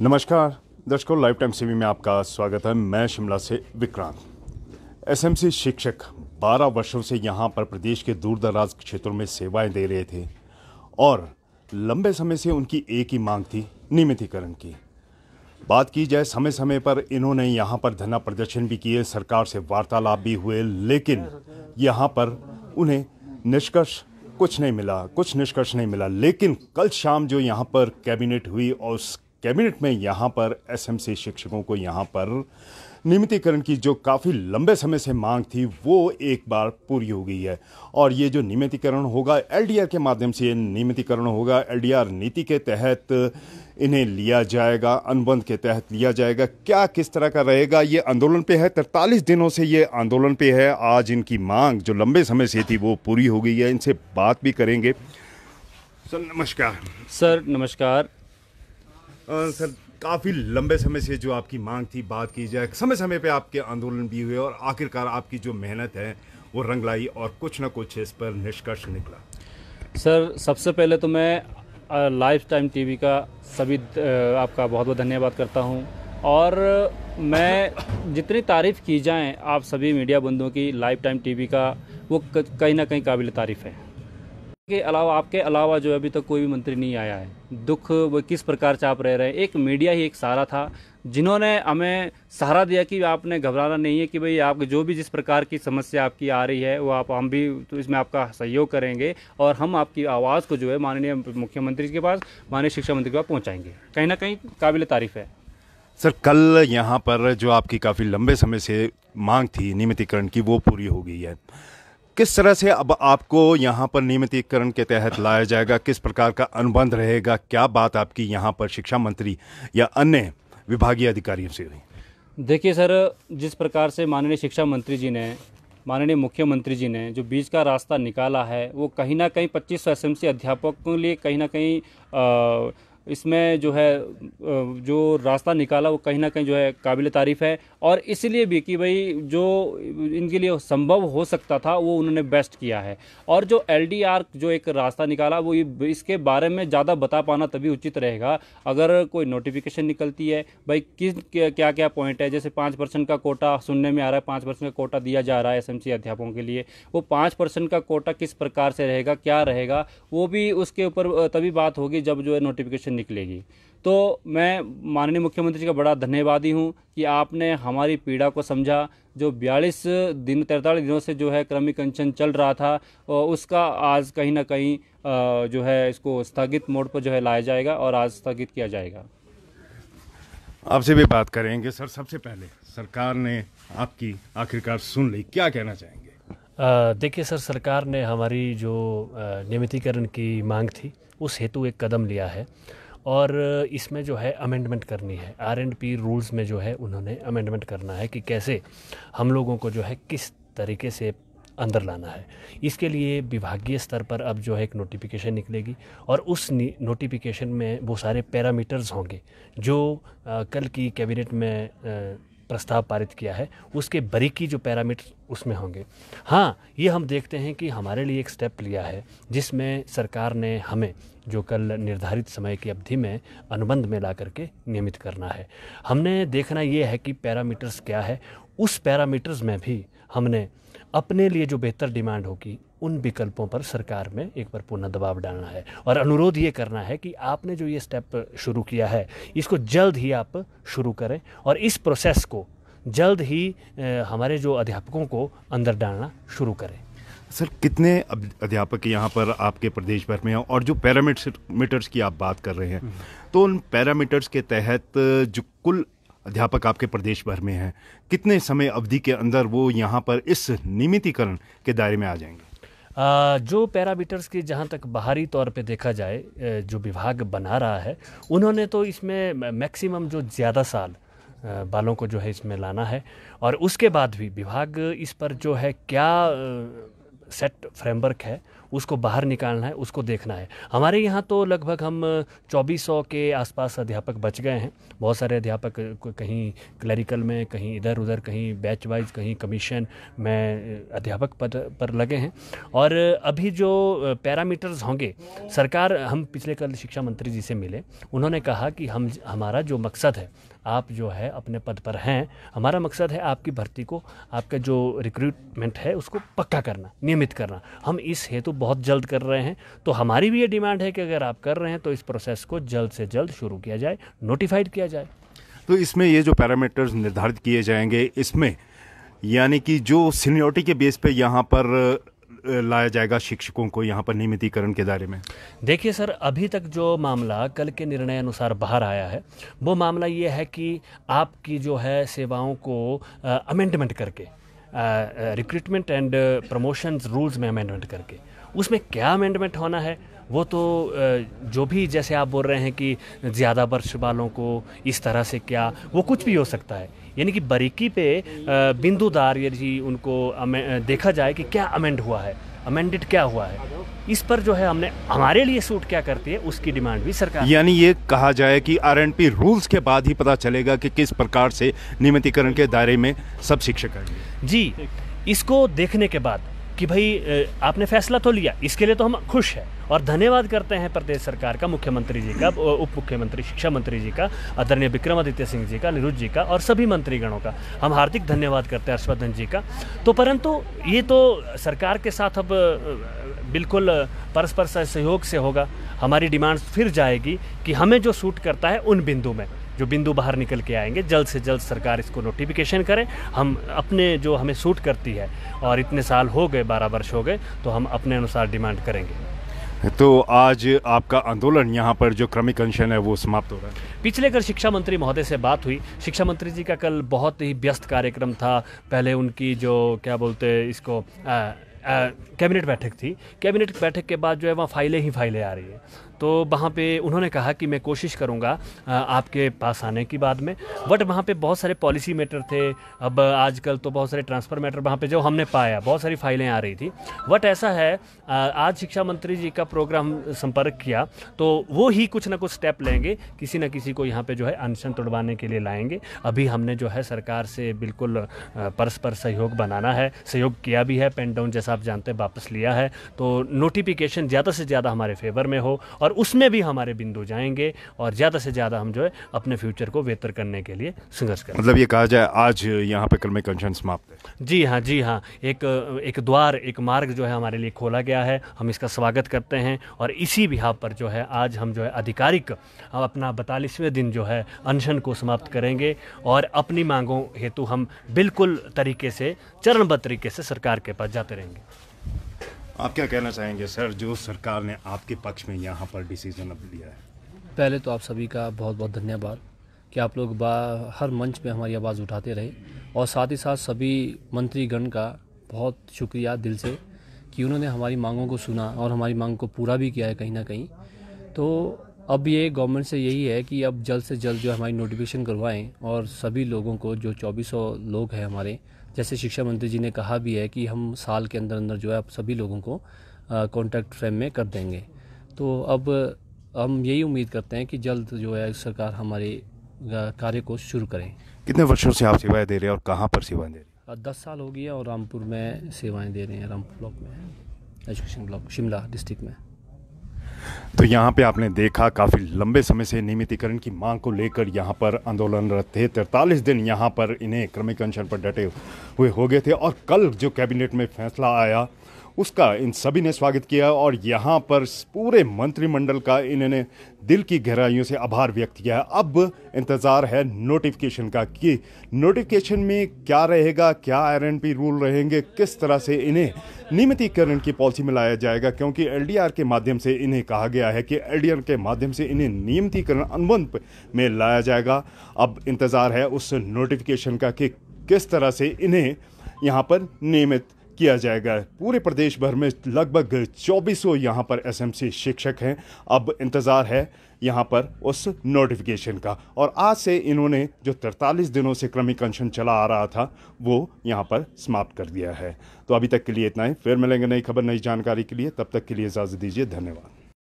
नमस्कार दर्शकों life time CV में आपका स्वागत है मैं शिमला से विक्रांत एसएमसी शिक्षक 12 वर्षों से यहाँ पर प्रदेश के दूर दराज क्षेत्रों में सेवाएं दे रहे थे और लंबे समय से उनकी एक ही मांग थी नियमितीकरण की बात की जाए समय समय पर इन्होंने यहाँ पर धरना प्रदर्शन भी किए सरकार से वार्तालाप भी हुए लेकिन यहाँ पर उन्हें निष्कर्ष कुछ नहीं मिला कुछ निष्कर्ष नहीं मिला लेकिन कल शाम जो यहाँ पर कैबिनेट हुई और उस कैबिनेट में यहाँ पर एसएमसी शिक्षकों को यहाँ पर नियमितीकरण की जो काफ़ी लंबे समय से मांग थी वो एक बार पूरी हो गई है और ये जो नियमितीकरण होगा एलडीआर के माध्यम से ये नियमितीकरण होगा एलडीआर नीति के तहत इन्हें लिया जाएगा अनुबंध के तहत लिया जाएगा क्या किस तरह का रहेगा ये आंदोलन पे है तरतालीस दिनों से ये आंदोलन पे है आज इनकी मांग जो लंबे समय से थी वो पूरी हो गई है इनसे बात भी करेंगे सर नमस्कार सर नमस्कार आ, सर काफ़ी लंबे समय से जो आपकी मांग थी बात की जाए समय समय पे आपके आंदोलन भी हुए और आखिरकार आपकी जो मेहनत है वो रंग लाई और कुछ ना कुछ इस पर निष्कर्ष निकला सर सबसे पहले तो मैं लाइफ टाइम टीवी का सभी आपका बहुत बहुत धन्यवाद करता हूँ और मैं जितनी तारीफ़ की जाए आप सभी मीडिया बंदों की लाइफ टाइम टीवी का वो कहीं ना कहीं काबिल तारीफ़ है के अलावा आपके अलावा जो अभी तक तो कोई भी मंत्री नहीं आया है दुख वो किस प्रकार से आप रह रहे हैं एक मीडिया ही एक सहारा था जिन्होंने हमें सहारा दिया कि आपने घबराना नहीं है कि भाई आप जो भी जिस प्रकार की समस्या आपकी आ रही है वो आप हम भी तो इसमें आपका सहयोग करेंगे और हम आपकी आवाज़ को जो है माननीय मुख्यमंत्री के पास माननीय शिक्षा मंत्री के पास पहुँचाएंगे कहीं ना कहीं काबिल तारीफ़ है सर कल यहाँ पर जो आपकी काफ़ी लंबे समय से मांग थी नियमितीकरण की वो पूरी हो गई है किस तरह से अब आपको यहाँ पर नियमितीकरण के तहत लाया जाएगा किस प्रकार का अनुबंध रहेगा क्या बात आपकी यहाँ पर शिक्षा मंत्री या अन्य विभागीय अधिकारियों से हुई देखिए सर जिस प्रकार से माननीय शिक्षा मंत्री जी ने माननीय मुख्यमंत्री जी ने जो बीच का रास्ता निकाला है वो कहीं ना कहीं पच्चीस सौ एस अध्यापकों के लिए कहीं ना कहीं आ, इसमें जो है जो रास्ता निकाला वो कहीं ना कहीं जो है काबिल तारीफ़ है और इसलिए भी कि भाई जो इनके लिए संभव हो सकता था वो उन्होंने बेस्ट किया है और जो एल जो एक रास्ता निकाला वो इसके बारे में ज़्यादा बता पाना तभी उचित रहेगा अगर कोई नोटिफिकेशन निकलती है भाई किस क्या क्या पॉइंट है जैसे पाँच परसेंट का कोटा सुनने में आ रहा है पाँच परसेंट का कोटा दिया जा रहा है एस अध्यापकों के लिए वो पाँच परसेंट का कोटा किस प्रकार से रहेगा क्या रहेगा वो भी उसके ऊपर तभी बात होगी जब जो है नोटिफिकेशन निकलेगी तो मैं माननीय मुख्यमंत्री जी का बड़ा धन्यवादी हूँ कि आपने हमारी पीड़ा को समझा जो बयालीस दिन तैंतालीस दिनों से जो है क्रमिक अनशन चल रहा था और उसका आज कहीं ना कहीं जो है इसको स्थगित मोड पर जो है लाया जाएगा और आज स्थगित किया जाएगा आपसे भी बात करेंगे सर सबसे पहले सरकार ने आपकी आखिरकार सुन ली क्या कहना चाहेंगे देखिए सर सरकार ने हमारी जो नियमितीकरण की मांग थी उस हेतु एक कदम लिया है और इसमें जो है अमेंडमेंट करनी है आर एंड पी रूल्स में जो है उन्होंने अमेंडमेंट करना है कि कैसे हम लोगों को जो है किस तरीके से अंदर लाना है इसके लिए विभागीय स्तर पर अब जो है एक नोटिफिकेशन निकलेगी और उस नोटिफिकेशन में वो सारे पैरामीटर्स होंगे जो आ, कल की कैबिनेट में आ, प्रस्ताव पारित किया है उसके बरीकी जो पैरामीटर उसमें होंगे हाँ ये हम देखते हैं कि हमारे लिए एक स्टेप लिया है जिसमें सरकार ने हमें जो कल निर्धारित समय की अवधि में अनुबंध में ला करके नियमित करना है हमने देखना ये है कि पैरामीटर्स क्या है उस पैरामीटर्स में भी हमने अपने लिए जो बेहतर डिमांड होगी उन विकल्पों पर सरकार में एक बार पुनः दबाव डालना है और अनुरोध ये करना है कि आपने जो ये स्टेप शुरू किया है इसको जल्द ही आप शुरू करें और इस प्रोसेस को जल्द ही हमारे जो अध्यापकों को अंदर डालना शुरू करें सर कितने अध्यापक यहाँ पर आपके प्रदेश भर में हैं और जो पैरामीटर्स की आप बात कर रहे हैं हम्म। तो उन पैरामीटर्स के तहत जो कुल अध्यापक आपके प्रदेश भर में हैं कितने समय अवधि के अंदर वो यहाँ पर इस नियमितीकरण के दायरे में आ जाएंगे जो पैरामीटर्स की जहाँ तक बाहरी तौर पे देखा जाए जो विभाग बना रहा है उन्होंने तो इसमें मैक्सिमम जो ज़्यादा साल बालों को जो है इसमें लाना है और उसके बाद भी विभाग इस पर जो है क्या सेट फ्रेमवर्क है उसको बाहर निकालना है उसको देखना है हमारे यहाँ तो लगभग हम 2400 के आसपास अध्यापक बच गए हैं बहुत सारे अध्यापक कहीं क्लरिकल में कहीं इधर उधर कहीं बैच वाइज कहीं कमीशन में अध्यापक पद पर लगे हैं और अभी जो पैरामीटर्स होंगे सरकार हम पिछले कल शिक्षा मंत्री जी से मिले उन्होंने कहा कि हम हमारा जो मकसद है आप जो है अपने पद पर हैं हमारा मकसद है आपकी भर्ती को आपका जो रिक्रूटमेंट है उसको पक्का करना नियमित करना हम इस हेतु तो बहुत जल्द कर रहे हैं तो हमारी भी ये डिमांड है कि अगर आप कर रहे हैं तो इस प्रोसेस को जल्द से जल्द शुरू किया जाए नोटिफाइड किया जाए तो इसमें ये जो पैरामीटर्स निर्धारित किए जाएंगे इसमें यानी कि जो सीनियोरिटी के बेस पे यहाँ पर लाया जाएगा शिक्षकों को यहाँ पर नियमितीकरण के दायरे में देखिए सर अभी तक जो मामला कल के निर्णय अनुसार बाहर आया है वो मामला ये है कि आपकी जो है सेवाओं को अमेंडमेंट करके रिक्रूटमेंट एंड प्रमोशन रूल्स में अमेंडमेंट करके उसमें क्या अमेंडमेंट होना है वो तो जो भी जैसे आप बोल रहे हैं कि ज़्यादा वर्ष वालों को इस तरह से क्या वो कुछ भी हो सकता है यानी कि बारीकी पे बिंदुदार यदि उनको देखा जाए कि क्या अमेंड हुआ है अमेंडेड क्या हुआ है इस पर जो है हमने हमारे लिए सूट क्या करती है उसकी डिमांड भी सरकार यानी ये कहा जाए कि आर एंड पी रूल्स के बाद ही पता चलेगा कि किस प्रकार से नियमितीकरण के दायरे में सब शिक्षक आएंगे जी इसको देखने के बाद कि भाई आपने फैसला तो लिया इसके लिए तो हम खुश हैं और धन्यवाद करते हैं प्रदेश सरकार का मुख्यमंत्री जी का उप मुख्यमंत्री शिक्षा मंत्री जी का आदरणीय विक्रमादित्य सिंह जी का निरुद्ध जी का और सभी मंत्रीगणों का हम हार्दिक धन्यवाद करते हैं हर्षवर्धन जी का तो परंतु ये तो सरकार के साथ अब बिल्कुल परस्पर सहयोग से होगा हमारी डिमांड फिर जाएगी कि हमें जो सूट करता है उन बिंदु में जो बिंदु बाहर निकल के आएंगे जल्द से जल्द सरकार इसको नोटिफिकेशन करे हम अपने जो हमें सूट करती है और इतने साल हो गए बारह वर्ष हो गए तो हम अपने अनुसार डिमांड करेंगे तो आज आपका आंदोलन यहाँ पर जो क्रमिक अनशन है वो समाप्त हो रहा है पिछले कल शिक्षा मंत्री महोदय से बात हुई शिक्षा मंत्री जी का कल बहुत ही व्यस्त कार्यक्रम था पहले उनकी जो क्या बोलते हैं इसको आ, कैबिनेट बैठक थी कैबिनेट बैठक के बाद जो है वहाँ फाइलें ही फाइलें आ रही है तो वहाँ पे उन्होंने कहा कि मैं कोशिश करूँगा आपके पास आने की बाद में बट वहाँ पे बहुत सारे पॉलिसी मैटर थे अब आजकल तो बहुत सारे ट्रांसफ़र मैटर वहाँ पे जो हमने पाया बहुत सारी फाइलें आ रही थी बट ऐसा है आज शिक्षा मंत्री जी का प्रोग्राम संपर्क किया तो वो ही कुछ ना कुछ स्टेप लेंगे किसी न किसी को यहाँ पर जो है अनशन तोड़वाने के लिए लाएंगे अभी हमने जो है सरकार से बिल्कुल परस्पर सहयोग बनाना है सहयोग किया भी है पेन डाउन जैसा आप जानते हैं वापस लिया है तो नोटिफिकेशन ज़्यादा से ज़्यादा हमारे फेवर में हो और और उसमें भी हमारे बिंदु जाएंगे और ज़्यादा से ज़्यादा हम जो है अपने फ्यूचर को बेहतर करने के लिए संघर्ष करें मतलब ये कहा जाए आज यहाँ पर कर्मिक अनशन समाप्त है जी हाँ जी हाँ एक एक द्वार एक मार्ग जो है हमारे लिए खोला गया है हम इसका स्वागत करते हैं और इसी बिहा पर जो है आज हम जो है आधिकारिक हम अपना बतालीसवें दिन जो है अनशन को समाप्त करेंगे और अपनी मांगों हेतु हम बिल्कुल तरीके से चरणबद्ध तरीके से सरकार के पास जाते रहेंगे आप क्या कहना चाहेंगे सर जो सरकार ने आपके पक्ष में यहाँ पर डिसीजन अब लिया है पहले तो आप सभी का बहुत बहुत धन्यवाद कि आप लोग हर मंच पे हमारी आवाज़ उठाते रहे और साथ ही साथ सभी मंत्रीगण का बहुत शुक्रिया दिल से कि उन्होंने हमारी मांगों को सुना और हमारी मांग को पूरा भी किया है कहीं ना कहीं तो अब ये गवर्नमेंट से यही है कि अब जल्द से जल्द जो हमारी नोटिफिकेशन करवाएं और सभी लोगों को जो 2400 लोग हैं हमारे जैसे शिक्षा मंत्री जी ने कहा भी है कि हम साल के अंदर अंदर जो है आप सभी लोगों को कॉन्ट्रैक्ट फ्रेम में कर देंगे तो अब हम यही उम्मीद करते हैं कि जल्द जो है सरकार हमारे कार्य को शुरू करें कितने वर्षों से आप सेवाएं दे रहे हैं और कहाँ पर सेवाएं दे रहे हैं दस साल हो गई है और रामपुर में सेवाएं दे रहे हैं रामपुर ब्लॉक में एजुकेशन ब्लॉक शिमला डिस्ट्रिक्ट में तो यहाँ पे आपने देखा काफ़ी लंबे समय से नियमितीकरण की मांग को लेकर यहाँ पर आंदोलनरत थे तैंतालीस दिन यहाँ पर इन्हें क्रमिक अनशन पर डटे हुए हो गए थे और कल जो कैबिनेट में फैसला आया उसका इन सभी ने स्वागत किया और यहाँ पर पूरे मंत्रिमंडल का इन्होंने दिल की गहराइयों से आभार व्यक्त किया है अब इंतज़ार है नोटिफिकेशन का कि नोटिफिकेशन में क्या रहेगा क्या आर एन पी रूल रहेंगे किस तरह से इन्हें नियमितीकरण की पॉलिसी में लाया जाएगा क्योंकि एल डी आर के माध्यम से इन्हें कहा गया है कि एल डी आर के माध्यम से इन्हें नियमितीकरण अनुबंध में लाया जाएगा अब इंतज़ार है उस नोटिफिकेशन का कि किस तरह से इन्हें यहाँ पर नियमित किया जाएगा पूरे प्रदेश भर में लगभग चौबीसों यहाँ पर एसएमसी शिक्षक हैं अब इंतज़ार है यहाँ पर उस नोटिफिकेशन का और आज से इन्होंने जो 43 दिनों से क्रमिक अनशन चला आ रहा था वो यहाँ पर समाप्त कर दिया है तो अभी तक के लिए इतना ही फिर मिलेंगे नई खबर नई जानकारी के लिए तब तक के लिए इजाज़त दीजिए धन्यवाद